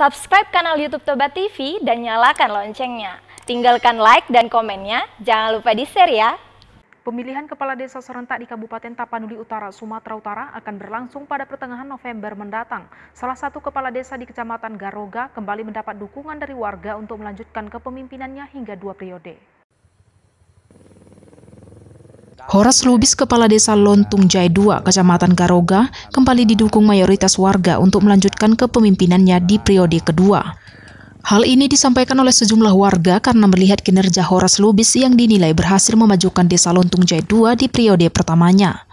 subscribe kanal YouTube Toba TV dan nyalakan loncengnya. Tinggalkan like dan komennya, jangan lupa di-share ya. Pemilihan Kepala Desa serentak di Kabupaten Tapanuli Utara, Sumatera Utara akan berlangsung pada pertengahan November mendatang. Salah satu kepala desa di Kecamatan Garoga kembali mendapat dukungan dari warga untuk melanjutkan kepemimpinannya hingga dua periode. Horas Lubis, Kepala Desa Lontung Jai 2, Kecamatan Garoga, kembali didukung mayoritas warga untuk melanjutkan kepemimpinannya di periode kedua. Hal ini disampaikan oleh sejumlah warga karena melihat kinerja Horas Lubis yang dinilai berhasil memajukan Desa Lontung Jai 2 di periode pertamanya.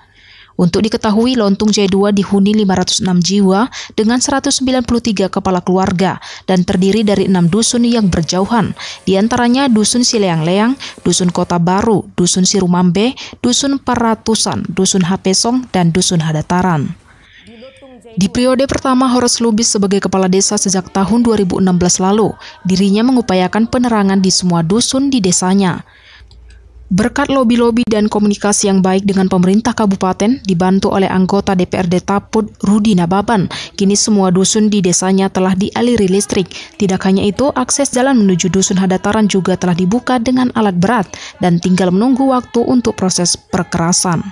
Untuk diketahui, Lontung J2 dihuni 506 jiwa dengan 193 kepala keluarga dan terdiri dari enam dusun yang berjauhan, di antaranya Dusun Sileang-Leang, Dusun Kota Baru, Dusun Sirumambe, Dusun Peratusan, Dusun Hapesong, dan Dusun Hadataran. Di periode pertama Horas Lubis sebagai kepala desa sejak tahun 2016 lalu, dirinya mengupayakan penerangan di semua dusun di desanya. Berkat lobi-lobi dan komunikasi yang baik dengan pemerintah kabupaten, dibantu oleh anggota DPRD Taput Rudi Nababan, kini semua dusun di desanya telah dialiri listrik. Tidak hanya itu, akses jalan menuju dusun Hadataran juga telah dibuka dengan alat berat dan tinggal menunggu waktu untuk proses perkerasan.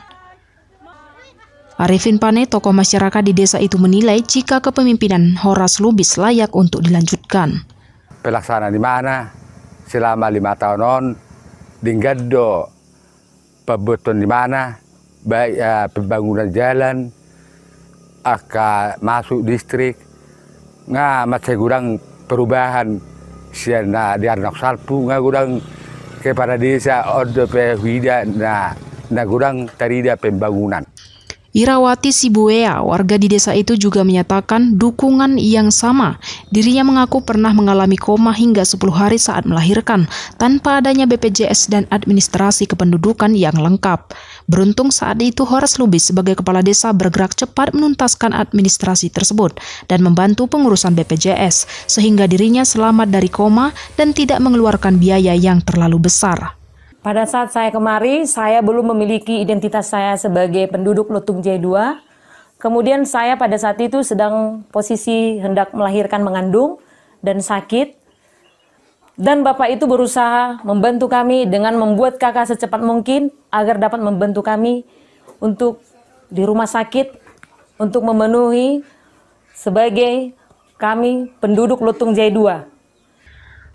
Arifin Pane, tokoh masyarakat di desa itu menilai jika kepemimpinan Horas Lubis layak untuk dilanjutkan. Pelaksanaan di mana? Selama lima tahun non. Dinggado pembuatan di mana, baik uh, pembangunan jalan, akan masuk distrik, nggak masih kurang perubahan nah di anak salpu nggak kurang kepada desa orde pewida nah nggak kurang terida pembangunan Irawati Sibuea, warga di desa itu juga menyatakan dukungan yang sama. Dirinya mengaku pernah mengalami koma hingga 10 hari saat melahirkan, tanpa adanya BPJS dan administrasi kependudukan yang lengkap. Beruntung saat itu Horas Lubis sebagai kepala desa bergerak cepat menuntaskan administrasi tersebut dan membantu pengurusan BPJS, sehingga dirinya selamat dari koma dan tidak mengeluarkan biaya yang terlalu besar. Pada saat saya kemari, saya belum memiliki identitas saya sebagai penduduk Lutung J2. Kemudian saya pada saat itu sedang posisi hendak melahirkan mengandung dan sakit. Dan Bapak itu berusaha membantu kami dengan membuat kakak secepat mungkin agar dapat membantu kami untuk di rumah sakit untuk memenuhi sebagai kami penduduk Lutung J2.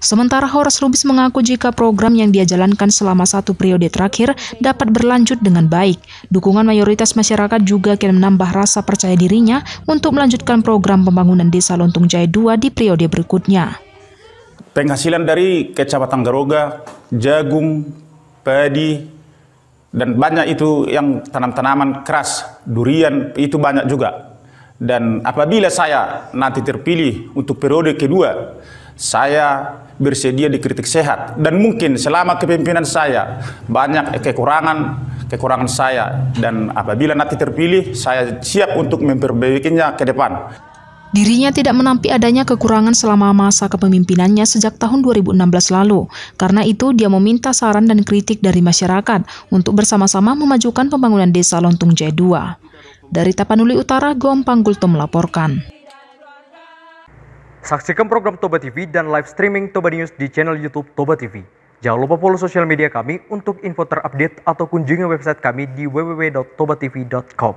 Sementara Horas Lubis mengaku jika program yang dia jalankan selama satu periode terakhir dapat berlanjut dengan baik. Dukungan mayoritas masyarakat juga kian menambah rasa percaya dirinya untuk melanjutkan program pembangunan Desa Lontung Jaya II di periode berikutnya. Penghasilan dari Kecamatan Garoga, jagung, padi, dan banyak itu yang tanam-tanaman keras, durian, itu banyak juga. Dan apabila saya nanti terpilih untuk periode kedua, saya bersedia dikritik sehat dan mungkin selama kepemimpinan saya banyak kekurangan kekurangan saya dan apabila nanti terpilih saya siap untuk memperbaikinya ke depan. Dirinya tidak menampi adanya kekurangan selama masa kepemimpinannya sejak tahun 2016 lalu. Karena itu, dia meminta saran dan kritik dari masyarakat untuk bersama-sama memajukan pembangunan desa Lontung J2. Dari Tapanuli Utara, Gompang Gulto melaporkan. Saksikan program Toba TV dan live streaming Toba News di channel YouTube Toba TV. Jangan lupa follow sosial media kami untuk info terupdate atau kunjungi website kami di www.tobatv.com.